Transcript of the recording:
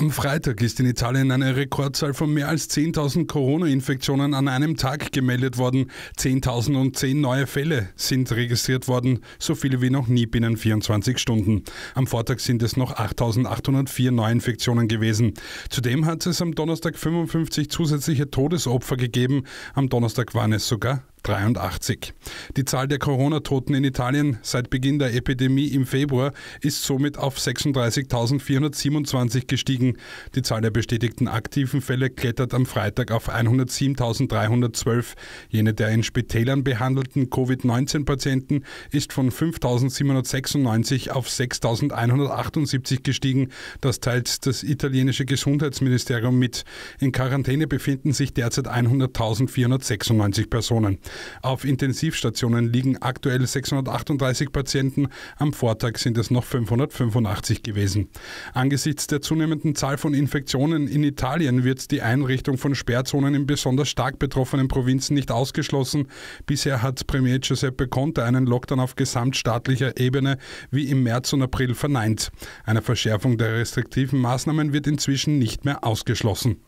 Am Freitag ist in Italien eine Rekordzahl von mehr als 10.000 Corona-Infektionen an einem Tag gemeldet worden. 10.010 neue Fälle sind registriert worden, so viele wie noch nie binnen 24 Stunden. Am Vortag sind es noch 8.804 Neuinfektionen gewesen. Zudem hat es am Donnerstag 55 zusätzliche Todesopfer gegeben. Am Donnerstag waren es sogar 83. Die Zahl der Corona-Toten in Italien seit Beginn der Epidemie im Februar ist somit auf 36.427 gestiegen. Die Zahl der bestätigten aktiven Fälle klettert am Freitag auf 107.312. Jene der in Spitälern behandelten Covid-19-Patienten ist von 5.796 auf 6.178 gestiegen. Das teilt das italienische Gesundheitsministerium mit. In Quarantäne befinden sich derzeit 100.496 Personen. Auf Intensivstationen liegen aktuell 638 Patienten, am Vortag sind es noch 585 gewesen. Angesichts der zunehmenden Zahl von Infektionen in Italien wird die Einrichtung von Sperrzonen in besonders stark betroffenen Provinzen nicht ausgeschlossen. Bisher hat Premier Giuseppe Conte einen Lockdown auf gesamtstaatlicher Ebene wie im März und April verneint. Eine Verschärfung der restriktiven Maßnahmen wird inzwischen nicht mehr ausgeschlossen.